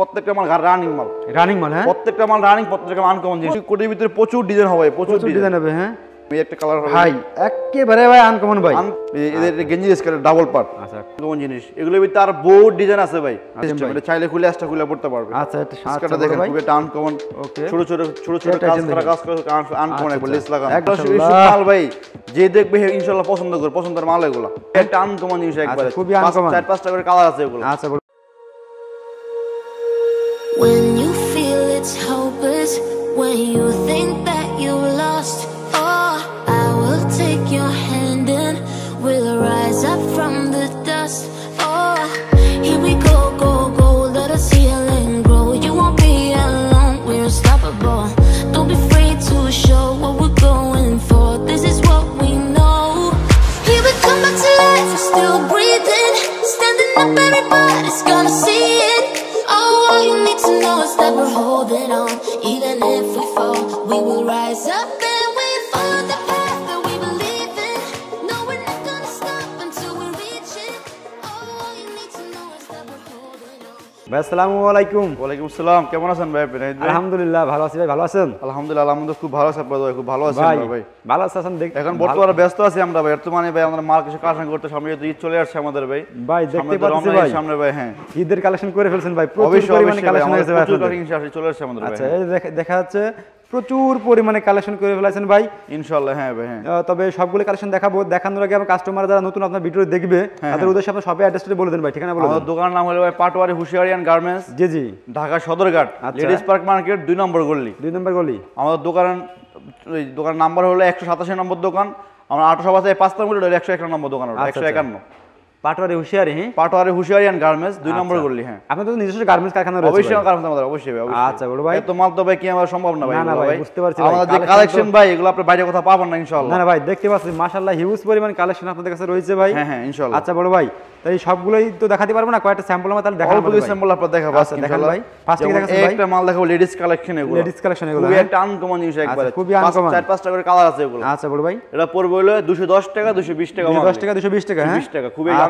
প্রত্যেকটা মাল রানিং মাল রানিং মাল হ্যাঁ প্রত্যেকটা মাল রানিং প্রত্যেকটা মাল আনকমন জিনিস কোটির ভিতরে প্রচুর ডিজাইন হবে প্রচুর ডিজাইন হবে হ্যাঁ একটা কালার হবে ভাই একেবারে ভাই আনকমন ভাই এদের গেঞ্জি ডাবল আচ্ছা কোন জিনিস এগুলো ভিতরে আর বহুত ডিজাইন আছে ভাই আচ্ছা, মানে চাইলে খুলে খুলে পড়তে পারবে আচ্ছা এটা আচ্ছা, আচ্ছা, দেখেন ছোট ছোট ছোট ছোট কাজ করা কাজ করে আনকমন একবার লেস লাগা মাল ভাই যে দেখবে ইনশাআল্লাহ পছন্দ করবে পছন্দের মাল এগুলো এটা আনকমন জিনিস একবার খুবই আনকমন চার পাঁচটা করে কালার আছে এগুলো আচ্ছা when you আসসালামু আলাইকুম ওয়ালাইকুম আসসালাম কেমন আছেন ভাই আলহামদুলিল্লাহ ভালো আছি ভাই ভালো আছেন আলহামদুলিল্লাহ আলহামদুলিল্লাহ খুব ভালো আছি আপনার ভাই খুব ভালো আছেন ভাই ভালো আছেন দেখ এখন বর্তমানে ব্যস্ত আছি আমরা ভাই বর্তমানে ভাই আমরা মাল কিছু কালেকশন করতে সামনে তো চলে আসছে আমাদের ভাই ভাই দেখতে পাচ্ছি ভাই সামনে ভাই হ্যাঁ ঈদের কালেকশন করে ফেলছেন ভাই প্রচুর পরিমাণে কালেকশন হয়েছে ভাই প্রচুর কালেকশন চলে আসছে আমাদের ভাই আচ্ছা হ্যাঁ। দেখা যাচ্ছে প্রচুর পরিমাণে কালেকশন করে ফেলেছেন ভাই ইনশাল্লাহ হ্যাঁ ভাই হ্যাঁ তবে সবগুলো কালেকশন দেখাবো দেখানোর আগে আমার কাস্টমার যারা নতুন আপনার ভিডিও দেখবে হ্যাঁ, হ্যাঁ। তাদের উদ্দেশ্যে আপনার শপে অ্যাড্রেসটা বলে দেন ভাই ঠিকানা বলে আমার দোকানের নাম হলো ভাই পাটোয়ারি হুশিয়ারিয়ান গার্মেন্টস জি জি ঢাকা সদরঘাট আচ্ছা। লেডিস পার্ক মার্কেট দুই নম্বর গলি দুই নম্বর গলি আমাদের দোকান ওই দোকানের নাম্বার হলো একশো সাতাশি নম্বর দোকান আমরা আটশো বাসায় পাঁচ নম্বর একশো একান্ন নম্বর দোকান আচ্ছা, একশো একান্ন আচ্ছা। পাটোয়ারি হুশিয়ারি হ্যাঁ পাটোয়ারি হুশিয়ারি এন্ড গার্মেন্টস দুই আচ্ছা। নম্বর গলি হ্যাঁ আপনি তো নিজস্ব গার্মেন্টস কারখানা রয়েছে অবশ্যই কারখানা আমাদের অবশ্যই ভাই আচ্ছা বড় ভাই তো মাল তো ভাই কি আমার সম্ভব না ভাই না ভাই বুঝতে পারছি আমাদের যে কালেকশন ভাই এগুলো আপনি বাইরে কথা পাবেন না ইনশাআল্লাহ না না ভাই দেখতে পাচ্ছি মাশাআল্লাহ হিউজ পরিমাণ কালেকশন আপনাদের কাছে রয়েছে ভাই হ্যাঁ হ্যাঁ ইনশাআল্লাহ আচ্ছা বড় ভাই তাই সবগুলোই তো দেখাতে পারবো না কয়েকটা স্যাম্পল আমরা তাহলে দেখাবো অল্প স্যাম্পল আপনারা দেখাবো আচ্ছা দেখান ভাই ফার্স্ট থেকে দেখাচ্ছি ভাই একটা মাল দেখাবো লেডিস কালেকশন এগুলো লেডিস কালেকশন এগুলো খুবই হ্যাঁ। একটা আনকমন জিনিস একবারে আচ্ছা, খুবই আনকমন চার পাঁচটা করে কালার আছে এগুলো আচ্ছা বড় ভাই এটা পড়বে হলো 210 টাকা 220 টাকা 210 টাকা 220 টাকা হ্যাঁ 20 টাকা খুবই আচ্ছা,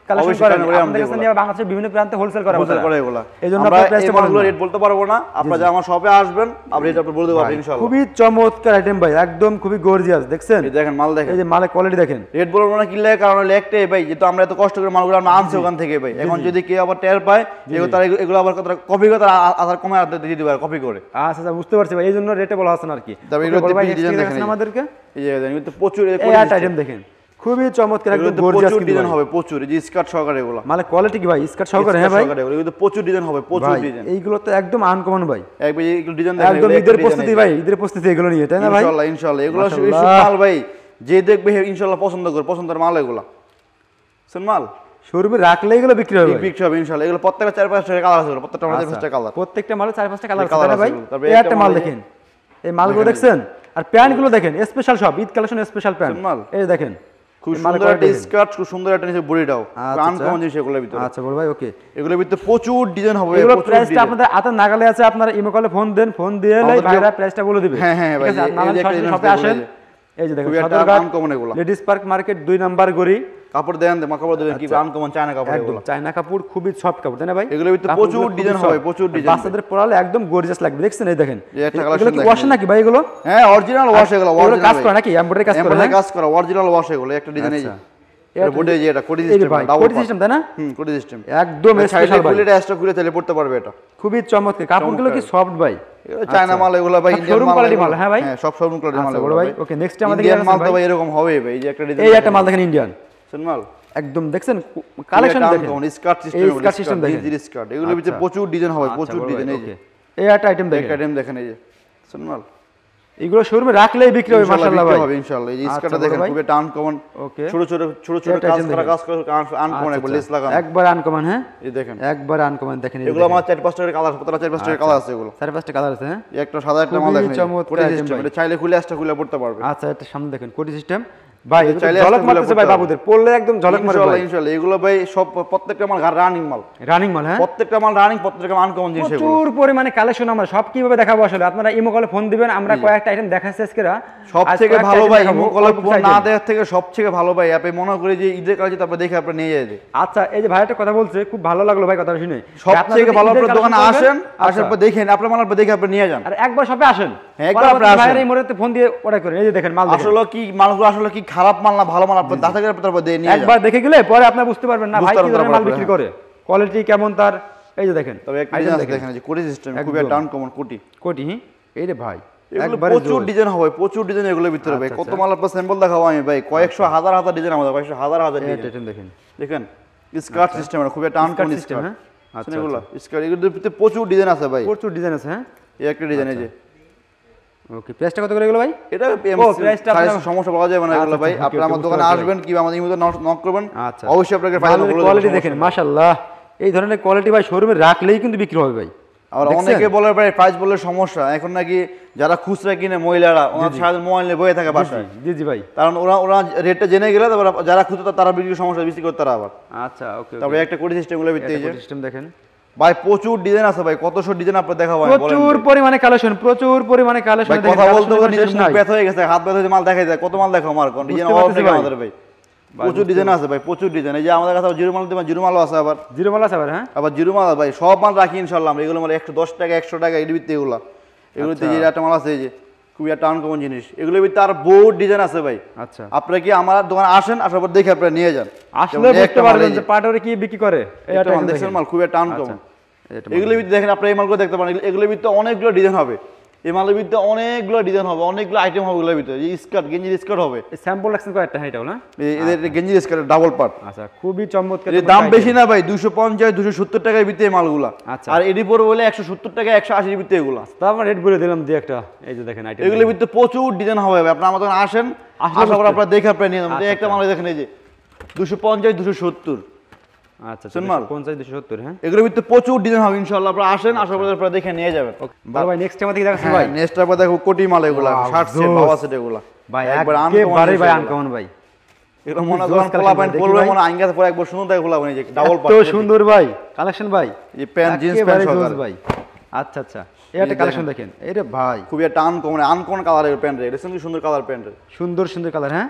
কপি করে আধার আর কপি করে আচ্ছা, আচ্ছা বুঝতে পারছি ভাই বলা হচ্ছে আমাদেরকে প্রচুর আইটেম দেখেন খুবই চমৎকার একদম গর্জিয়াস ডিজাইন হবে প্রচুর এই যে স্কার্ট সহকারে এগুলো মানে কোয়ালিটি কি ভাই স্কার্ট সহকারে হ্যাঁ ভাই সহকারে এগুলো প্রচুর ডিজাইন হবে প্রচুর ডিজাইন এইগুলো তো একদম আনকমন ভাই এক ভাই এইগুলো ডিজাইন দেখেন একদম ঈদের প্রস্তুতি ভাই ঈদের প্রস্তুতি এগুলো নিয়ে তাই না ভাই ইনশাআল্লাহ ইনশাআল্লাহ এগুলো মাল ভাই যে দেখবে ইনশাআল্লাহ পছন্দ করবে পছন্দের মাল এগুলো শুন মাল শোরুমে রাখলে এগুলো বিক্রি হবে বিক্রি হবে ইনশাআল্লাহ এগুলো প্রত্যেকটা চার পাঁচটা কালার আছে প্রত্যেকটা মালের আচ্ছা, পাঁচটা কালার প্রত্যেকটা মালের চার পাঁচটা কালার আছে ভাই এই একটা মাল দেখেন এই মালগুলো দেখছেন আর প্যান্টগুলো দেখেন স্পেশাল সব ঈদ কালেকশন স্পেশাল প্যান্ট এই দেখেন খুব সুন্দর একটা স্কার্ট খুব সুন্দর একটা নিচে বডিটাও আনকমন আচ্ছা, আচ্ছা। জিনিস এগুলোর ভিতরে আচ্ছা বল ভাই ওকে এগুলোর ভিতরে প্রচুর ডিজাইন হবে এগুলো প্রাইসটা আপনাদের হাতে নাগালে আছে আপনারা ইমো কলে ফোন দেন ফোন দিয়ে ভাইরা প্রাইসটা বলে দিবে হ্যাঁ হ্যাঁ ভাই এই যে একটা আসেন এই যে দেখেন সদরঘাট লেডিস পার্ক মার্কেট দুই নাম্বার গলি কাপড় দেন দিলেন কি আচ্ছা। চায়না কাপড় চায়না কাপড় খুবই সফট কাপড় তাই না ভাই প্রচুর ডিজাইন হবে প্রচুর ডিজাইন বাচ্চাদের পরালে একদম গর্জিয়াস লাগবে দেখছেন এই দেখেন এগুলো কি ওয়াশ নাকি ভাই এগুলো হ্যাঁ অরিজিনাল আচ্ছা, ওয়াশ এগুলো কাজ নাকি এমব্রয়ডারি কাজ হ্যাঁ? কাজ অরিজিনাল ওয়াশ এগুলো একটা ডিজাইন এই সিস্টেম আচ্ছা। একদম ঘুরে পড়তে পারবে এটা খুবই চমৎকার কি সফট ভাই চায়না মাল ভাই হ্যাঁ ভাই হ্যাঁ, মাল ভাই এরকম হবে ভাই একটা ডিজাইন একটা মাল দেখেন ইন্ডিয়ান একদম দেখছেন collection skirt system skirt system জিজির স্কার্ট প্রচুর ডিজাইন হবে আচ্ছা, প্রচুর ডিজাইন এই যে আইটেম দেখেন আইটেম দেখেন এই যে এগুলো শোরুমে রাখলেই বিক্রি হবে মাশাআল্লাহ ভাই হবে ইনশাআল্লাহ এই স্কার্টটা আচ্ছা, দেখেন খুবই টান কমন ওকে ছোট ছোট ছোট ছোট কাজ করা কাজ করা আচ্ছা, একবার লেস একবার হ্যাঁ এই দেখেন একবার আনকমন দেখেন এগুলো আমার চার পাঁচটা করে কালার চার পাঁচটা কালার আছে এগুলো চার পাঁচটা কালার আছে হ্যাঁ একটা সাদা একটা মাল দেখেন এটা চাইলে খুলে একটা খুলে পড়তে পারবে আচ্ছা এটা সামনে দেখেন কোটি সিস্টেম ভাই ঝলক মারতেছে ভাই বাবুদের পড়লে একদম ঝলক মারে ভাই ইনশাআল্লাহ এগুলো ভাই সব প্রত্যেকটা মাল রানিং মাল রানিং মাল হ্যাঁ প্রত্যেকটা মাল রানিং প্রত্যেকটা মাল আনকমন জিনিস এগুলো প্রচুর পরিমাণে কালেকশন সব কিভাবে দেখাবো আসলে আপনারা ইমো কলে ফোন দিবেন আমরা কয়েকটা আইটেম দেখাচ্ছি আজকেরা সবথেকে ভালো ভাই ইমো কলে ফোন না দেওয়ার থেকে সবথেকে ভালো ভাই আপনি মনে করে যে ঈদের তারপর দেখে আপনি নিয়ে যাবে আচ্ছা এই যে ভাই একটা কথা বলছে খুব ভালো লাগলো ভাই কথা শুনে সবথেকে ভালো আপনার দোকানে আসেন আচ্ছা। আসার পর দেখেন আপনার মাল দেখে আপনি নিয়ে যান আর একবার আসেন হ্যাঁ, একবার আপনি ভাইয়ের এই মোড়েতে ফোন দিয়ে অর্ডার করেন এই যে দেখেন মাল আসলে কি মালগুলো আসলে কি খারাপ মাল না ভালো মাল একবার দেখে গেলে পরে আপনি বুঝতে পারবেন না ভাই মাল বিক্রি করে কোয়ালিটি কেমন তার এই যে দেখেন তবে একটা কমন কোটি কোটি এই রে ভাই প্রচুর ডিজাইন হবে প্রচুর ডিজাইন ভিতরে ভাই আচ্ছা, কত আচ্ছা। মাল আপনার স্যাম্পল দেখাবো আমি ভাই কয়েকশো হাজার হাজার ডিজাইন আমাদের কয়েকশো হাজার হাজার ডিজাইন দেখেন দেখেন স্কার্ট আচ্ছা। সিস্টেম খুবই টান কোন সিস্টেম হ্যাঁ আচ্ছা এগুলো স্কার্ট এগুলোর ভিতরে প্রচুর ডিজাইন আছে ভাই প্রচুর ডিজাইন আছে হ্যাঁ এই একটা ডিজাইন এই যে ওকে প্রাইসটা কত করে ভাই এটা প্রাইসটা oh, সমস্যা পাওয়া যাবে না এগুলো আচ্ছা, ভাই আচ্ছা, আপনারা আমার দোকানে আসবেন আমাদের ইমোতে নক করবেন আচ্ছা, আচ্ছা। অবশ্যই কোয়ালিটি দেখেন মাশাআল্লাহ এই ধরনের কোয়ালিটি ভাই শোরুমে রাখলেই কিন্তু বিক্রি হবে ভাই আর অনেকে বলে ভাই প্রাইস বলে সমস্যা এখন নাকি যারা খুচরা কিনে মহিলারা ওনার মোবাইল নিয়ে বয়ে থাকে বাসায় জি জি ভাই কারণ ওরা ওরা রেটটা জেনে গেলে তারপর যারা খুচরা তারা বিক্রি সমস্যা বিক্রি করতে তারা আবার আচ্ছা ওকে তারপরে একটা কোটি গুলো ভিত্তি সিস্টেম দেখেন ভাই প্রচুর ডিজাইন আছে ভাই কত সব ডিজাইন আপনার দেখাবো প্রচুর পরিমাণে কালেকশন প্রচুর পরিমাণে কালেকশন কথা বলতে বলতে নিজের ব্যথ হয়ে গেছে হাত ব্যথা হয়ে মাল দেখাই যায় কত মাল দেখো আমার কোন ডিজাইন আছে আমাদের ভাই প্রচুর ডিজাইন আছে ভাই প্রচুর ডিজাইন এই যে আমাদের কাছে জিরো মাল দেবেন জিরো মাল আছে আবার জিরো মাল আছে আবার হ্যাঁ আবার জিরো মাল ভাই সব মাল রাখি ইনশাআল্লাহ আমরা এগুলো মানে একশো দশ টাকা একশো টাকা এর ভিতরে এগুলো এগুলোতে আচ্ছা। যে একটা মাল আছে এই যে খুবই একটা কোন জিনিস এগুলো ভিতরে আর বহুত ডিজাইন আছে ভাই আচ্ছা আপনারা কি আমার দোকানে আসেন আসার পর দেখে আপনারা নিয়ে যান আসলে বুঝতে পারবেন যে কি বিক্রি করে এটা মাল খুব টান কম আচ্ছা, এগুলো ভিতরে দেখেন এই মালগুলো দেখতে পারেন ভিতরে অনেকগুলো ডিজাইন হবে এই মালের ভিতরে অনেকগুলো ডিজাইন হবে অনেকগুলো আইটেম হবে এগুলোর ভিতরে স্কার্ট গেঞ্জির স্কার্ট হবে স্যাম্পল রাখছেন কয়েকটা হ্যাঁ, না এদের আচ্ছা। গেঞ্জির স্কার্ট ডাবল পার্ট আচ্ছা খুবই চমৎকার দাম বেশি না ভাই দুশো সত্তর টাকার ভিতরে এই মালগুলো আচ্ছা আর এডি পরে বলে সত্তর টাকা একশো আশির ভিতরে এগুলো আচ্ছা, তারপর রেট বলে দিলাম একটা এই যে দেখেন এগুলোর ভিতরে প্রচুর ডিজাইন হবে আপনি আমাদের আসেন আসার পর দেখে নিয়ে একটা মাল দেখেন এই যে দুশো পঞ্চাশ দুশো সত্তর আচ্ছা, আচ্ছা সুনমাল পঞ্চাশ দুশো সত্তর হ্যাঁ এগুলোর ভিতরে প্রচুর ডিজাইন হবে ইনশাল্লাহ আসেন আসার পরে দেখে নিয়ে যাবেন নেক্সট টাইম দেখে দেখাচ্ছি ভাই নেক্সট হ্যাঁ, টাইম দেখো কোটি মাল এগুলো ষাট মনে করেন একবার সুন্দর খোলা ডাবল সুন্দর ভাই কালেকশন ভাই জিন্স ভাই আচ্ছা আচ্ছা এটা কালেকশন দেখেন এটা ভাই খুবই একটা আনকমন আনকমন কালারের প্যান্ট রে এটা সুন্দর সুন্দর কালার প্যান্ট সুন্দর সুন্দর কালার হ্যাঁ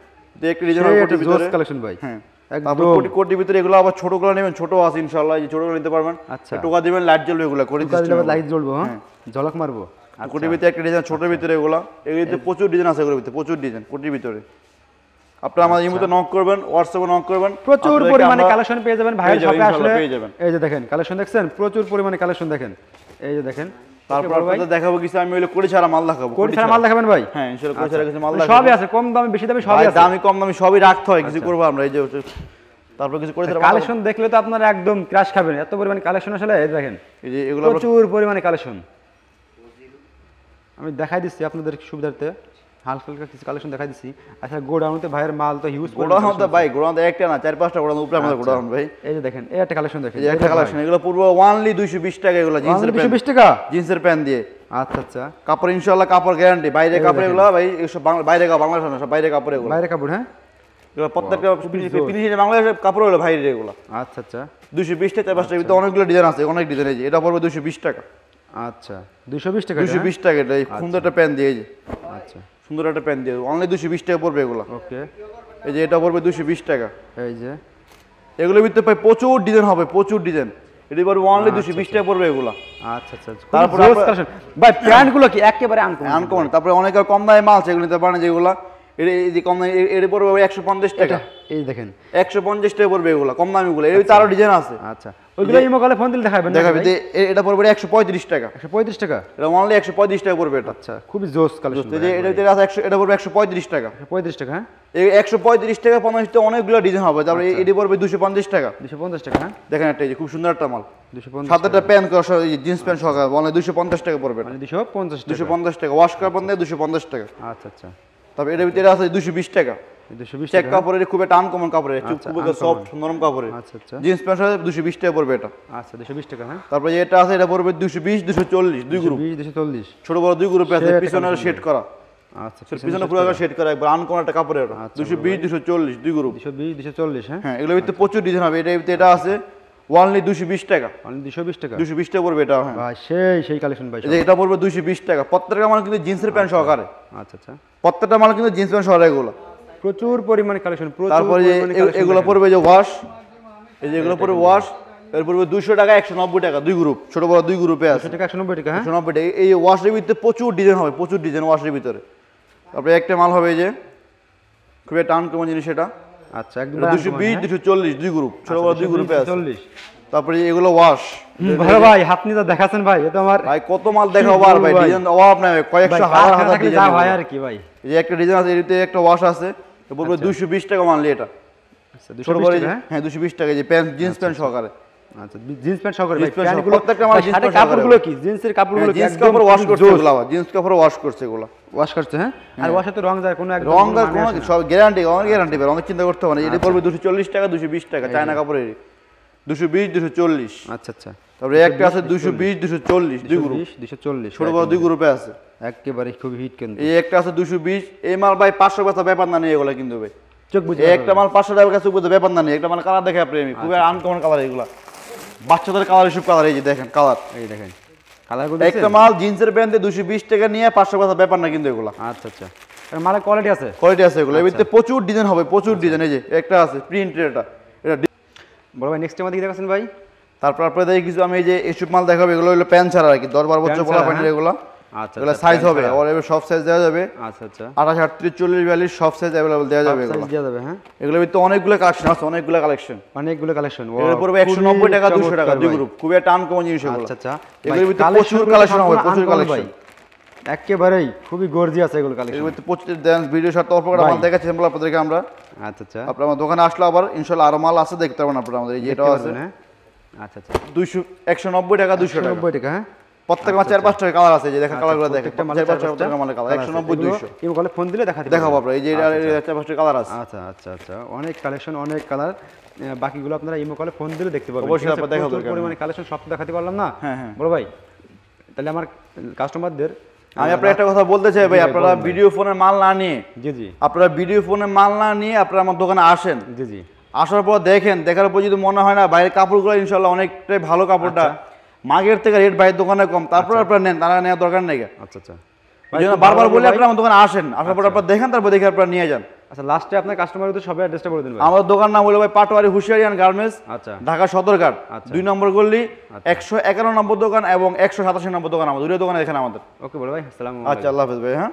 প্রচুর ডিজাইন আছে এগুলোর ভিতরে প্রচুর নক আচ্ছা। করবেন হোয়াটসঅ্যাপে নক করবেন প্রচুর পরিমাণে কালেকশন পেয়ে যাবেন দেখেন কালেকশন দেখছেন প্রচুর পরিমাণে কালেকশন দেখেন এই যে দেখেন তারপর কিছু করে কালেকশন দেখলে তো আপনার একদম ক্রাশ খাবেন এত পরিমাণে কালেকশন আসলে দেখেন এগুলো প্রচুর পরিমাণে কালেকশন আমি দেখাই দিচ্ছি আপনাদের সুবিধার্থে হালকা কিছু কালেকশন দেখাই দিছি আচ্ছা গোডাউনতে ভাইয়ের মাল তো হিউজ গোডাউন তো ভাই গোডাউন একটা না চার পাঁচটা গোডাউন উপরে আমাদের আচ্ছা। গোডাউন ভাই এই যে দেখেন এই একটা কালেকশন দেখেন এই একটা কালেকশন এগুলো পূর্ব ওয়ানলি 220 টাকা এগুলো জিন্সের প্যান্ট 220 টাকা জিন্সের প্যান্ট দিয়ে আচ্ছা আচ্ছা কাপড় ইনশাআল্লাহ কাপড় গ্যারান্টি বাইরে কাপড় এগুলো ভাই বাইরে কাপড় বাংলাদেশ না সব বাইরে কাপড় এগুলো বাইরে কাপড় হ্যাঁ প্রত্যেকটা বাংলাদেশের আচ্ছা আচ্ছা টাকা আচ্ছা। অনেকগুলো ডিজাইন আছে অনেক ডিজাইন এটা পড়বে টাকা আচ্ছা টাকা হ্যাঁ? টাকা আচ্ছা। সুন্দর একটা প্যান্ট দিয়েছে আচ্ছা সুন্দর একটা প্যান্ট দিয়ে অনলি দুশো বিশ টাকা পড়বে এগুলো ওকে এই যে এটা পড়বে দুশো বিশ টাকা এই যে এগুলোর ভিতরে পাই প্রচুর ডিজাইন হবে প্রচুর ডিজাইন এটি পড়বে অনলি দুশো বিশ আচ্ছা। টাকা পড়বে এগুলো আচ্ছা আচ্ছা, আচ্ছা। তারপরে ভাই প্যান্টগুলো কি একেবারে আনকমন আনকমন তারপরে অনেক কম দামে মাল আছে এগুলো নিতে পারেন যেগুলো এই যে কম দামে এর পড়বে একশো পঞ্চাশ টাকা এই দেখেন একশো পঞ্চাশ টাকা পড়বে এগুলো কম দামিগুলো এর আচ্ছা। আরও ডিজাইন আছে আচ্ছা ওইগুলো ইমো কলে ফোন দিলে দেখাবেন দেখাবে যে এটা পড়বে 135 টাকা টাকা পড়বে এটা আচ্ছা, খুবই জোস কালেকশন যে এটা ভিতরে আছে 100 টাকা 135 টাকা হ্যাঁ এই 135 টাকা 50 তে অনেকগুলো ডিজাইন হবে তারপরে আচ্ছা। এটি পড়বে 250 টাকা 250 টাকা হ্যাঁ? দেখেন একটা খুব সুন্দর একটা মাল 250 সাতটা প্যান্ট করা এই জিন্স প্যান্ট সহ অনলি 250 টাকা পড়বে মানে 250 250 টাকা ওয়াশ করার পর 250 টাকা আচ্ছা আচ্ছা তবে এটার ভিতরে আছে 220 টাকা হ্যাঁ এগুলো প্রচুর ডিজাইন হবে এটা আছে ওয়ানলি দুশো বিশ দুশো বিশ পড়বে এটা হ্যাঁ। সেই কালেকশন এটা পড়বে দুশো বিশ টাকা প্রত্যেকটা মাল কিন্তু জিন্সের প্যান্ট আচ্ছা। সহকারে আচ্ছা আচ্ছা প্রত্যেকটা মাল কিন্তু জিন্স প্যান্ট সহকারে এগুলো প্রচুর পরিমাণে কালেকশন তারপরে এগুলো পড়বে যে ওয়াশ এই যে এগুলো পড়বে ওয়াশ এর দুইশো টাকা একশো নব্বই টাকা দুই গ্রুপ ছোট বড় দুই গ্রুপে আছে একশো নব্বই টাকা একশো নব্বই টাকা হ্যাঁ? এই ওয়াশের ভিতরে প্রচুর ডিজাইন হবে প্রচুর ডিজাইন ওয়াশের ভিতরে তারপরে একটা মাল হবে যে খুবই টান কেমন জিনিস এটা আচ্ছা একদম দুশো বিশ দুশো চল্লিশ দুই গ্রুপ ছোট আচ্ছা, বড় দুই গ্রুপে আছে চল্লিশ তারপরে এগুলো ওয়াশ ভাই ভাই আপনি তো দেখাছেন ভাই এটা আমার ভাই কত মাল দেখাবো আর ভাই ডিজাইন অভাব নাই কয়েকশো হাজার হাজার ডিজাইন ভাই আর কি ভাই এই একটা ডিজাইন আছে এটাতে একটা ওয়াশ আছে আচ্ছা। দুশো বিশ টাকা মানলি এটা আচ্ছা, ছোট বড় হ্যাঁ, হ্যাঁ দুশো বিশ টাকা যে প্যান্ট জিন্স প্যান্ট সহকারে আচ্ছা জিন্স আচ্ছা, প্যান্ট সহকারে প্রত্যেকটা আমার জিন্স কাপড়গুলো কি জিন্সের কাপড়গুলো জিন্স হ্যাঁ, কাপড় ওয়াশ করছে এগুলো জিন্স কাপড় ওয়াশ করছে এগুলো ওয়াশ করছে হ্যাঁ আর হ্যাঁ। ওয়াশে তো রং যায় কোনো এক রং মানে কোনো সব গ্যারান্টি রঙের গ্যারান্টি চিন্তা করতে হবে না এটি পড়বে দুশো চল্লিশ টাকা দুশো বিশ টাকা চায়না কাপড়ের দুশো বিশ দুশো চল্লিশ আচ্ছা বাচ্চাদের কালার কালার মাল জিন্সের বিশ টাকা নিয়ে পাঁচশো ব্যাপার কিন্তু আচ্ছা আচ্ছা কোয়ালিটি আছে কোয়ালিটি আছে আচ্ছা। প্রচুর ডিজাইন হবে প্রচুর ডিজাইন আচ্ছা। এই যে একটা আছে প্রিন্টেড এটা এটা বড় ভাই নেক্সট টাইম কি দেখাচ্ছেন ভাই তারপর আপনি দেখি কিছু আমি এই যে এসব মাল দেখাবো এগুলো হলো প্যান ছাড়া আর কি দশ বারো বছর বলা প্যান্টের আচ্ছা, এগুলো আচ্ছা এগুলো সাইজ হবে আর এবার সব সাইজ দেওয়া যাবে আচ্ছা আচ্ছা আঠাশ আটত্রিশ চল্লিশ বিয়াল্লিশ সব সাইজ অ্যাভেলেবল দেওয়া যাবে এগুলো দেওয়া যাবে হ্যাঁ এগুলো ভিতরে অনেকগুলো কালেকশন আছে অনেকগুলো কালেকশন অনেকগুলো কালেকশন এর পড়বে একশো নব্বই টাকা দুশো টাকা দুই গ্রুপ খুবই টান কম জিনিস এগুলো আচ্ছা আচ্ছা এগুলো ভিতরে প্রচুর কালেকশন হবে প্রচুর কালেকশন একেবারেই খুবই গর্জিয়াস এগুলো কালেকশন ভিতরে প্রচুর ভিডিও শর্ট অল্প করে মাল দেখাচ্ছি আপনাদেরকে আমরা আচ্ছা আচ্ছা দোকানে আসলে আবার ইনশাল্লাহ আরো মাল আছে দেখতে পারবেন আপনার আমাদের যেটা আছে হ্যাঁ? আচ্ছা আচ্ছা দুইশো একশো নব্বই টাকা দুইশো নব্বই টাকা হ্যাঁ প্রত্যেক আচ্ছা, আচ্ছা। চার পাঁচটা কালার আছে আচ্ছা, হ্যাঁ। ফোন দিলে দেখাবো এই যে চার পাঁচটা কালার আছে আচ্ছা আচ্ছা আচ্ছা অনেক কালেকশন অনেক কালার বাকিগুলো আপনারা ফোন দিলে দেখতে কালেকশন সব দেখাতে পারলাম না হ্যাঁ, ভাই তাহলে আমার কাস্টমারদের আমি আপনার একটা কথা বলতে চাই ভাই আপনারা ভিডিও ফোনের মাল না নিয়ে জি জি আপনারা ভিডিও ফোনের মাল না নিয়ে আপনারা আমার দোকানে আসেন জি জি আসার পর দেখেন দেখার পর যদি মনে হয় না বাইরের কাপড়গুলো ইনশাল্লাহ অনেকটাই ভালো কাপড়টা আচ্ছা। মাগের থেকে রেট বাইরের দোকানে কম তারপর আচ্ছা। আপনারা নেন তারা নেওয়ার দরকার নেই আচ্ছা আচ্ছা বারবার বলে আপনারা আমার দোকানে আসেন আসার পর আচ্ছা। আপনারা দেখেন তারপর দেখে আপনারা নিয়ে যান আচ্ছা লাস্টে আপনার কাস্টমার সব সবাই অ্যাড্রেসটা বলে দিন আমার দোকান নাম হলো ভাই পাটোয়ারি হুশিয়ারিয়ান গার্মেন্টস আচ্ছা ঢাকা সদরঘাট আচ্ছা। দুই নম্বর গলি আচ্ছা। একশো এগারো নম্বর দোকান এবং একশো নম্বর দোকান আমাদের দুটো দোকান এখানে আমাদের ওকে বলে ভাই আচ্ছা, আলাইকুম আচ্ছা আল্লাহ হাফেজ ভাই হ্যাঁ